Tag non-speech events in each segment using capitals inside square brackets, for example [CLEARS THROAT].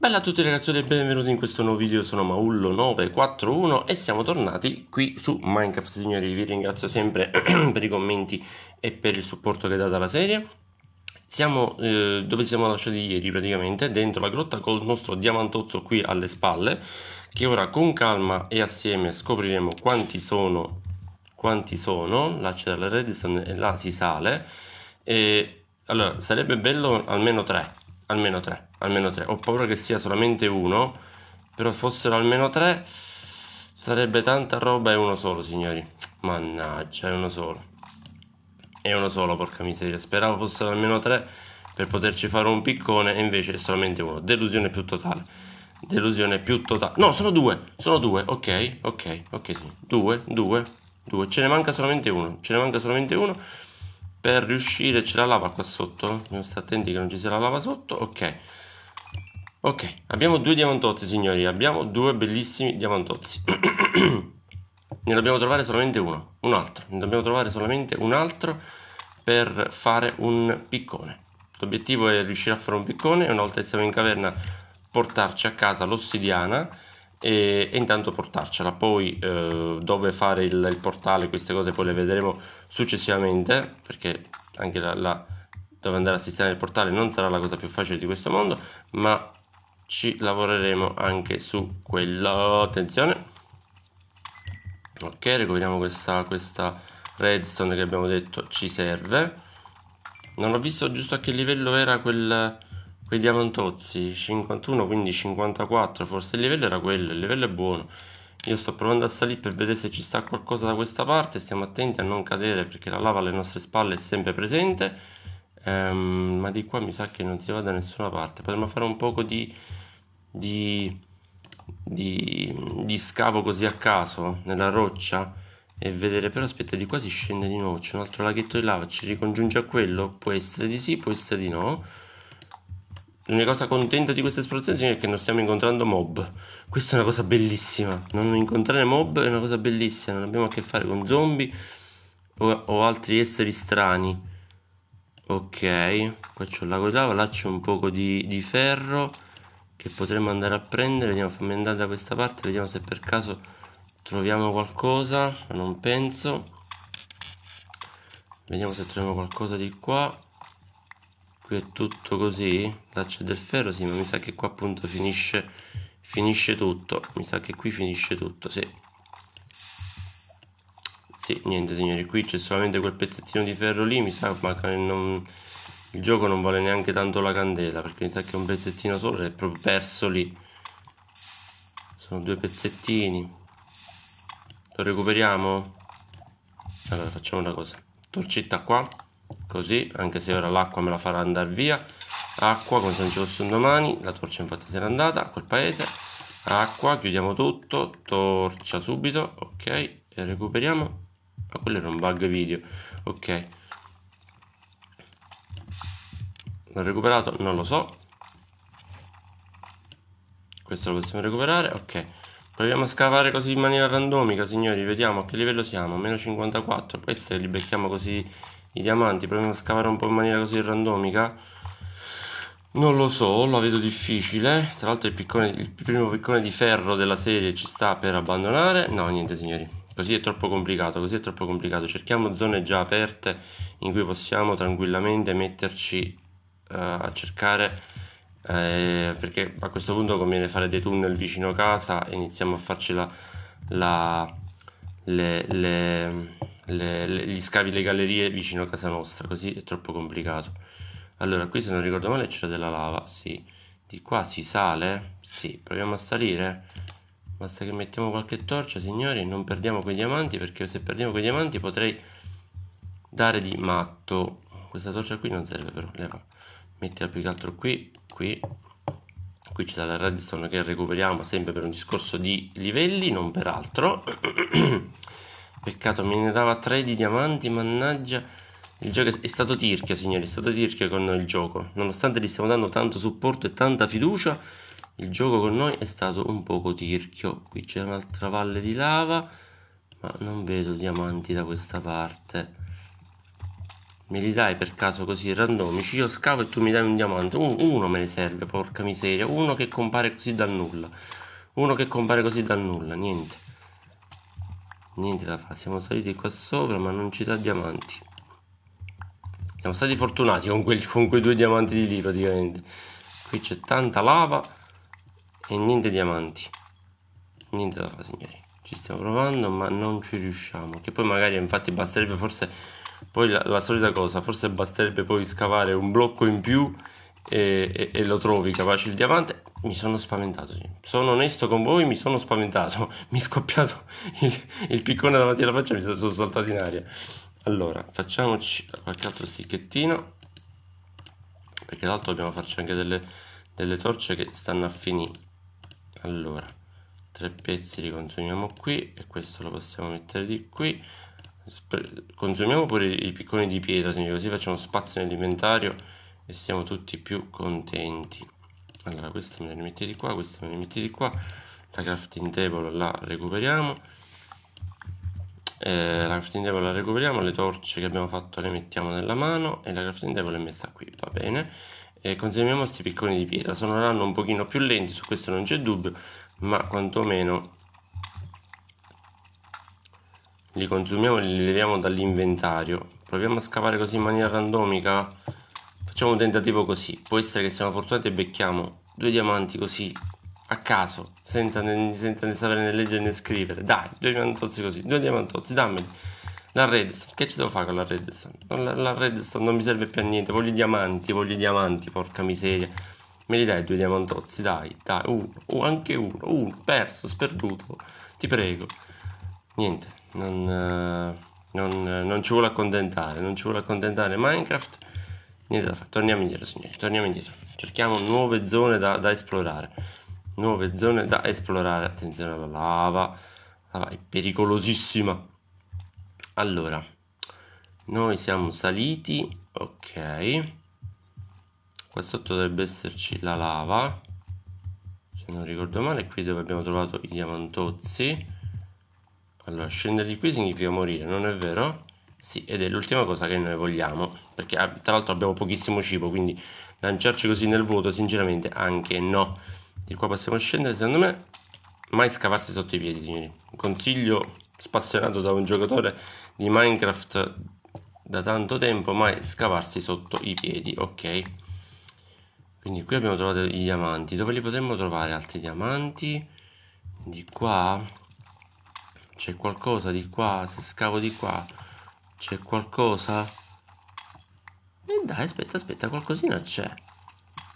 Bella a tutti ragazzi e benvenuti in questo nuovo video, sono Maullo941 e siamo tornati qui su Minecraft signori, vi ringrazio sempre [CLEARS THROAT] per i commenti e per il supporto che date alla serie siamo eh, dove siamo lasciati ieri praticamente, dentro la grotta col nostro diamantozzo qui alle spalle che ora con calma e assieme scopriremo quanti sono quanti sono, là c'è la redstone e là si sale e allora sarebbe bello almeno tre Almeno 3, almeno 3. Ho paura che sia solamente uno, però fossero almeno tre sarebbe tanta roba e uno solo, signori. Mannaggia, è uno solo. È uno solo, porca miseria. Speravo fossero almeno tre per poterci fare un piccone e invece è solamente uno. Delusione più totale. Delusione più totale. No, sono due, sono due. Ok, ok, ok, sì. Due, due, due. Ce ne manca solamente uno. Ce ne manca solamente uno per riuscire c'è la lava qua sotto non sta attenti che non ci sia la lava sotto ok ok abbiamo due diamantozzi signori abbiamo due bellissimi diamantozzi [CLEARS THROAT] ne dobbiamo trovare solamente uno un altro ne dobbiamo trovare solamente un altro per fare un piccone l'obiettivo è riuscire a fare un piccone e una volta che siamo in caverna portarci a casa l'ossidiana e, e intanto portarcela. Poi eh, dove fare il, il, portale, queste cose poi le vedremo successivamente perché anche la, la, dove andare a sistemare il portale non sarà la cosa più facile di questo mondo, ma ci lavoreremo anche su quello. Attenzione. Ok, recuperiamo questa, questa redstone che abbiamo detto ci serve. Non ho visto giusto a che livello era quel un tozzi 51 quindi 54 forse il livello era quello il livello è buono io sto provando a salire per vedere se ci sta qualcosa da questa parte stiamo attenti a non cadere perché la lava alle nostre spalle è sempre presente ehm, ma di qua mi sa che non si va da nessuna parte potremmo fare un poco di, di di, di, scavo così a caso nella roccia e vedere però aspetta di qua si scende di nuovo c'è un altro laghetto di lava ci ricongiunge a quello può essere di sì può essere di no L'unica cosa contenta di questa esplorazione è che non stiamo incontrando mob. Questa è una cosa bellissima. Non incontrare mob è una cosa bellissima. Non abbiamo a che fare con zombie o, o altri esseri strani. Ok, qua c'è un lago d'ava, là c'è un poco di, di, ferro che potremmo andare a prendere. Vediamo, fammi andare da questa parte, vediamo se per caso troviamo qualcosa. Non penso. Vediamo se troviamo qualcosa di qua qui è tutto così laccio del ferro sì ma mi sa che qua appunto finisce finisce tutto mi sa che qui finisce tutto sì sì niente signori qui c'è solamente quel pezzettino di ferro lì mi sa ma non, il gioco non vale neanche tanto la candela perché mi sa che un pezzettino solo è proprio perso lì sono due pezzettini lo recuperiamo allora facciamo una cosa torcetta qua così anche se ora l'acqua me la farà andare via acqua come se non ci fosse un domani la torcia infatti se n'è andata a quel paese acqua chiudiamo tutto torcia subito ok e recuperiamo ma quello era un bug video ok l'ho recuperato non lo so questo lo possiamo recuperare ok proviamo a scavare così in maniera randomica signori vediamo a che livello siamo meno 54 queste li becchiamo così i diamanti, proviamo a scavare un po' in maniera così randomica. Non lo so, la vedo difficile. Tra l'altro il, piccone, il primo piccone di ferro della serie ci sta per abbandonare. No, niente signori, così è troppo complicato, così è troppo complicato. Cerchiamo zone già aperte in cui possiamo tranquillamente metterci uh, a cercare eh, perché a questo punto conviene fare dei tunnel vicino casa e iniziamo a farci la, la le, le le, le, gli scavi le gallerie vicino a casa nostra, così è troppo complicato. Allora, qui se non ricordo male c'era della lava, sì. Di qua si sale? Sì, proviamo a salire. Basta che mettiamo qualche torcia, signori, e non perdiamo quei diamanti, perché se perdiamo quei diamanti potrei dare di matto. Questa torcia qui non serve però, leva. Mettila più che altro qui, qui. Qui c'è la redstone che recuperiamo sempre per un discorso di livelli, non per altro. [CLEARS THROAT] Peccato, me ne dava 3 di diamanti, mannaggia. Il gioco è stato tirchia, signori, è stato tirchia con noi il gioco. Nonostante gli stiamo dando tanto supporto e tanta fiducia, il gioco con noi è stato un poco tirchio. Qui c'è un'altra valle di lava, ma non vedo diamanti da questa parte. Me li dai per caso così randomici? Io scavo e tu mi dai un diamante. uno me ne serve, porca miseria. Uno che compare così da nulla. Uno che compare così da nulla, niente niente da fare siamo saliti qua sopra ma non ci dà diamanti siamo stati fortunati con, quel, con quei due diamanti di lì praticamente qui c'è tanta lava e niente diamanti niente da fare signori ci stiamo provando ma non ci riusciamo che poi magari infatti basterebbe forse poi la, la solita cosa forse basterebbe poi scavare un blocco in più e, e, e lo trovi capace il diamante mi sono spaventato, sì. sono onesto con voi, mi sono spaventato, [LAUGHS] mi è scoppiato [LAUGHS] il, il piccone davanti alla faccia, mi sono, saltato in aria. Allora, facciamoci qualche altro sticchettino, perché tra l'altro dobbiamo farci anche delle, delle torce che stanno a finire. Allora, tre pezzi li consumiamo qui e questo lo possiamo mettere di qui. Consumiamo pure i picconi di pietra, così facciamo spazio nell'inventario e siamo tutti più contenti allora questo me lo rimetti di qua questo me lo rimetti di qua la crafting table la recuperiamo eh, la crafting table la recuperiamo le torce che abbiamo fatto le mettiamo nella mano e la crafting table è messa qui va bene e consumiamo questi picconi di pietra suoneranno un pochino più lenti su questo non c'è dubbio ma quantomeno li consumiamo e li leviamo dall'inventario proviamo a scavare così in maniera randomica Facciamo un tentativo così. Può essere che siamo fortunati e becchiamo due diamanti così a caso, senza, ne, senza né sapere né leggere né scrivere. Dai, due diamantozzi così, due diamantozzi, dammeli. La redstone, che ci devo fare con la redstone? La, la redstone non mi serve più a niente, voglio i diamanti, voglio i diamanti, porca miseria. Me li dai due diamantozzi, dai, dai, uno, uh, anche uno, uno, uh, perso, sperduto, ti prego. Niente, non, uh, non, non ci vuole accontentare, non ci vuole accontentare Minecraft niente torniamo indietro signori, torniamo indietro, cerchiamo nuove zone da, da esplorare, nuove zone da esplorare, attenzione alla lava, lava è pericolosissima, allora, noi siamo saliti, ok, qua sotto dovrebbe esserci la lava, se non ricordo male, qui dove abbiamo trovato i diamantozzi, allora scendere di qui significa morire, non è vero? Sì, ed è l'ultima cosa che noi vogliamo, perché ah, tra l'altro abbiamo pochissimo cibo, quindi lanciarci così nel vuoto, sinceramente, anche no. Di qua possiamo scendere, secondo me, mai scavarsi sotto i piedi, signori. Consiglio spassionato da un giocatore di Minecraft da tanto tempo, mai scavarsi sotto i piedi, ok? Quindi qui abbiamo trovato i diamanti, dove li potremmo trovare altri diamanti? Di qua? C'è qualcosa di qua? Se scavo di qua? C'è qualcosa? E eh, dai, aspetta, aspetta, qualcosina c'è.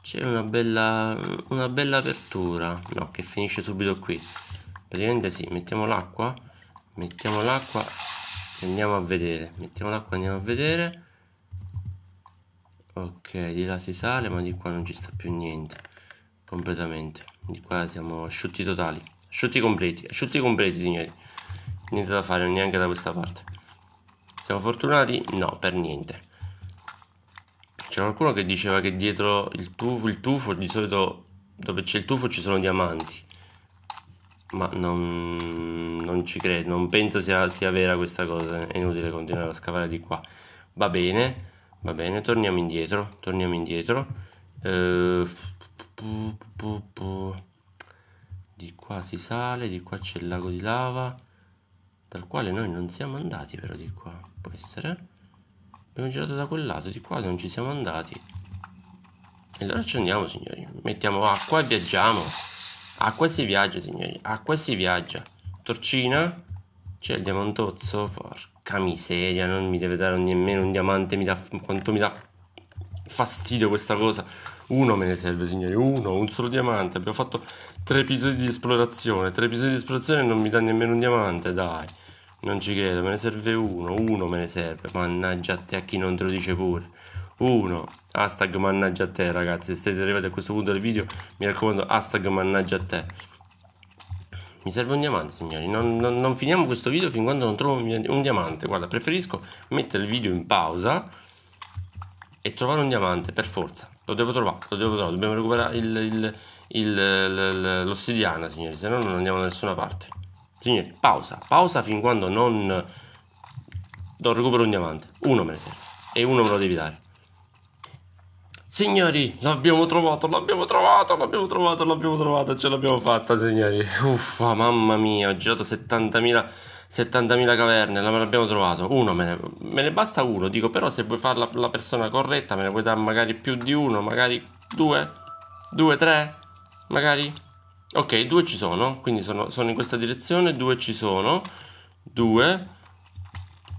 C'è una bella, una bella apertura. No, che finisce subito qui. Praticamente sì, mettiamo l'acqua. Mettiamo l'acqua e andiamo a vedere. Mettiamo l'acqua e andiamo a vedere. Ok, di là si sale, ma di qua non ci sta più niente. Completamente. Di qua siamo asciutti totali. Asciutti completi, asciutti completi signori. Niente da fare, neanche da questa parte. Siamo fortunati? No, per niente. C'è qualcuno che diceva che dietro il tufo, il tufo di solito dove c'è il tufo ci sono diamanti. Ma non, non ci credo, non penso sia, sia vera questa cosa. È inutile continuare a scavare di qua. Va bene, va bene, torniamo indietro. Torniamo indietro. Eh, di qua si sale, di qua c'è il lago di lava, dal quale noi non siamo andati però di qua può essere abbiamo girato da quel lato di qua non ci siamo andati e allora ci andiamo signori mettiamo acqua e viaggiamo acqua e si viaggia signori acqua e si viaggia torcina c'è il diamantozzo porca miseria non mi deve dare nemmeno un diamante mi dà quanto mi dà fastidio questa cosa uno me ne serve signori uno un solo diamante abbiamo fatto tre episodi di esplorazione tre episodi di esplorazione non mi dà nemmeno un diamante dai non ci credo, me ne serve uno, uno me ne serve, mannaggia a te a chi non te lo dice pure. Uno, hashtag mannaggia a te ragazzi, se siete arrivati a questo punto del video mi raccomando hashtag mannaggia a te. Mi serve un diamante signori, non, non, non finiamo questo video fin quando non trovo un, diamante, guarda preferisco mettere il video in pausa e trovare un diamante per forza, lo devo trovare, lo devo trovare, dobbiamo recuperare l'ossidiana signori, se no non andiamo da nessuna parte. Signori, pausa, pausa fin quando non, non recupero un diamante. Uno me ne serve e uno me lo devi dare. Signori, l'abbiamo trovato, l'abbiamo trovato, l'abbiamo trovato, l'abbiamo trovato, ce l'abbiamo fatta, signori. Uffa, mamma mia, ho girato 70.000 70.000 caverne, l'abbiamo trovato. Uno me ne, me ne, basta uno, dico, però se vuoi fare la, la, persona corretta me ne puoi dare magari più di uno, magari due, due, tre, magari ok due ci sono quindi sono, sono in questa direzione due ci sono due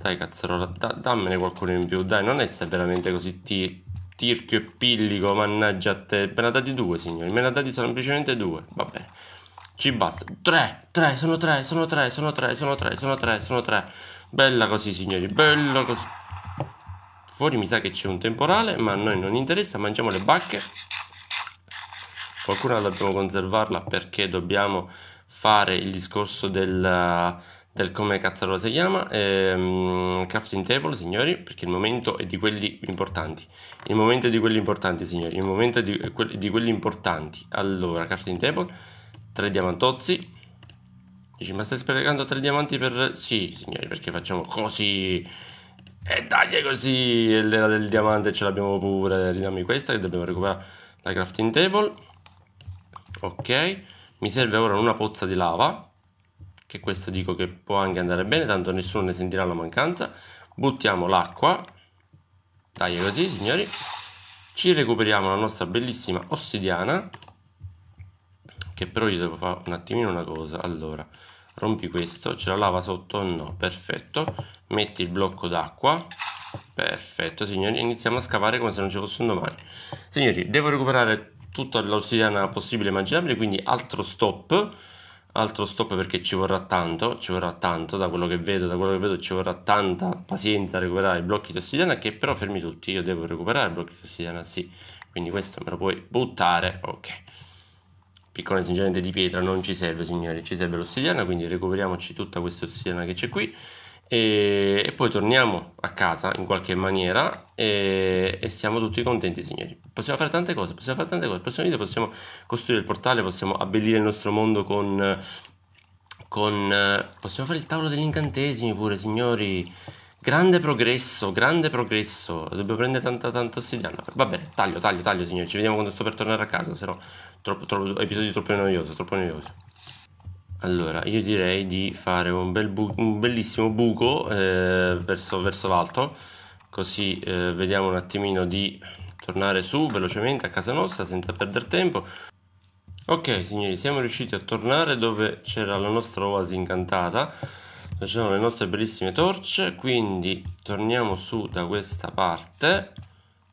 dai cazzarola da, dammene qualcuno in più dai non essere veramente così ti, tirchio e pillico mannaggia a te me ne ha dati due signori me ne ha dati semplicemente due va bene ci basta. Tre, tre, sono tre, sono tre, sono tre, sono tre, sono tre, sono 3. Bella così, signori, bella così. Fuori mi sa che c'è un temporale, ma a noi non interessa, mangiamo le bacche qualcuna dobbiamo conservarla perché dobbiamo fare il discorso del, del come cazzarola si chiama ehm, crafting table signori perché il momento è di quelli importanti il momento è di quelli importanti signori il momento è di, que di quelli importanti allora crafting table 3 diamantozzi dici ma stai sprecando 3 diamanti per sì signori perché facciamo così e dai così l'era del diamante ce l'abbiamo pure ridammi questa che dobbiamo recuperare la crafting table ok mi serve ora una pozza di lava che questo dico che può anche andare bene tanto nessuno ne sentirà la mancanza buttiamo l'acqua taglia così signori ci recuperiamo la nostra bellissima ossidiana che però io devo fare un attimino una cosa allora rompi questo c'è la lava sotto no perfetto metti il blocco d'acqua perfetto signori iniziamo a scavare come se non ci fosse un domani signori devo recuperare tutta l'ossidiana possibile e immaginabile, quindi altro stop, altro stop perché ci vorrà tanto, ci vorrà tanto, da quello che vedo, da quello che vedo ci vorrà tanta pazienza a recuperare i blocchi di ossidiana, che però fermi tutti, io devo recuperare i blocchi di ossidiana, sì, quindi questo me lo puoi buttare, ok. Piccone sinceramente di pietra non ci serve signori, ci serve l'ossidiana, quindi recuperiamoci tutta questa ossidiana che c'è qui e, e poi torniamo a casa in qualche maniera e, e, siamo tutti contenti signori possiamo fare tante cose possiamo fare tante cose possiamo, dire, possiamo costruire il portale possiamo abbellire il nostro mondo con con possiamo fare il tavolo degli incantesimi pure signori grande progresso grande progresso dobbiamo prendere tanta tanta ossidiana va bene taglio taglio taglio signori ci vediamo quando sto per tornare a casa se no troppo, troppo episodio troppo noioso troppo noioso allora, io direi di fare un, bel bu- un bellissimo buco eh, verso, verso, l'alto, così eh, vediamo un attimino di tornare su velocemente a casa nostra senza perdere tempo. Ok signori, siamo riusciti a tornare dove c'era la nostra oasi incantata, dove c'erano le nostre bellissime torce, quindi torniamo su da questa parte.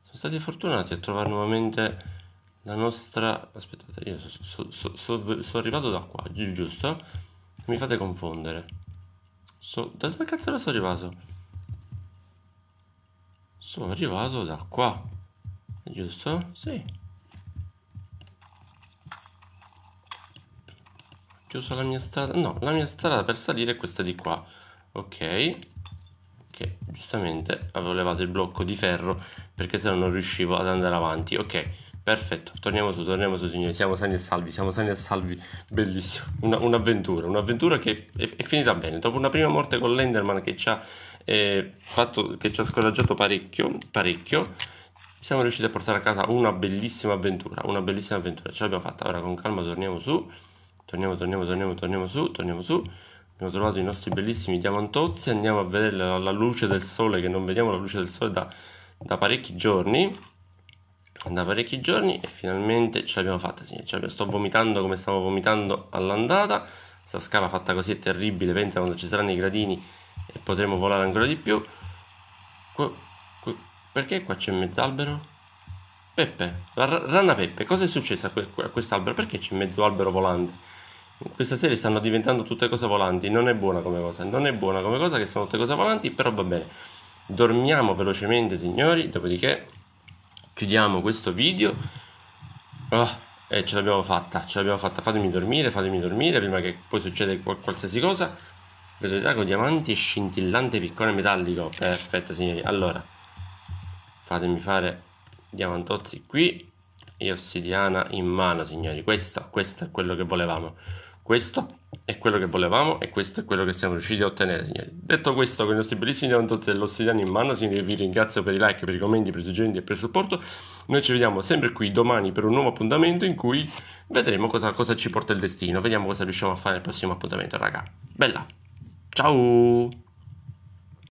Siamo stati fortunati a trovare nuovamente la nostra... aspettate, io sono so, so, so, arrivato da qua, giusto? Mi fate confondere. da dove cazzo sono arrivato? Sono arrivato da qua, giusto? Sì. Chiuso la mia strada? No, la mia strada per salire è questa di qua. Ok. Che giustamente avevo levato il blocco di ferro perché se no non riuscivo ad andare avanti. Ok. Perfetto, torniamo su, torniamo su signori, siamo sani e salvi, siamo sani e salvi, bellissimo, una, un'avventura, un'avventura che è, è, finita bene, dopo una prima morte con l'Enderman che ci ha, eh, fatto, che ci ha scoraggiato parecchio, parecchio, siamo riusciti a portare a casa una bellissima avventura, una bellissima avventura, ce l'abbiamo fatta, ora con calma torniamo su, torniamo, torniamo, torniamo, torniamo su, torniamo su, abbiamo trovato i nostri bellissimi diamantozzi, andiamo a vedere la, la luce del sole, che non vediamo la luce del sole da, da parecchi giorni, da parecchi giorni e finalmente ce l'abbiamo fatta. Sì, ce cioè, l'abbiamo. Sto vomitando come stavo vomitando all'andata. Questa scala fatta così è terribile. Pensa quando ci saranno i gradini e potremo volare ancora di più. Qua, qua, perché qua c'è mezz'albero? Peppe, la rana Peppe, cosa è successo a, que, a quest'albero? Perché c'è mezzo albero volante? questa serie stanno diventando tutte cose volanti. Non è buona come cosa. Non è buona come cosa che sono tutte cose volanti, però va bene. Dormiamo velocemente, signori. Dopodiché chiudiamo questo video oh, ah, e eh, ce l'abbiamo fatta ce l'abbiamo fatta fatemi dormire fatemi dormire prima che poi succeda qualsiasi cosa vedo il drago diamanti scintillante piccone metallico perfetto signori allora fatemi fare diamantozzi qui e ossidiana in mano signori questo, questo è quello che volevamo questo è quello che volevamo e questo è quello che siamo riusciti a ottenere, signori. Detto questo, con i nostri bellissimi davanti dell'ossidiano in mano, signori, vi ringrazio per i like, per i commenti, per i suggerimenti e per il supporto. Noi ci vediamo sempre qui domani per un nuovo appuntamento in cui vedremo cosa, cosa ci porta il destino. Vediamo cosa riusciamo a fare nel prossimo appuntamento, raga. Bella. Ciao!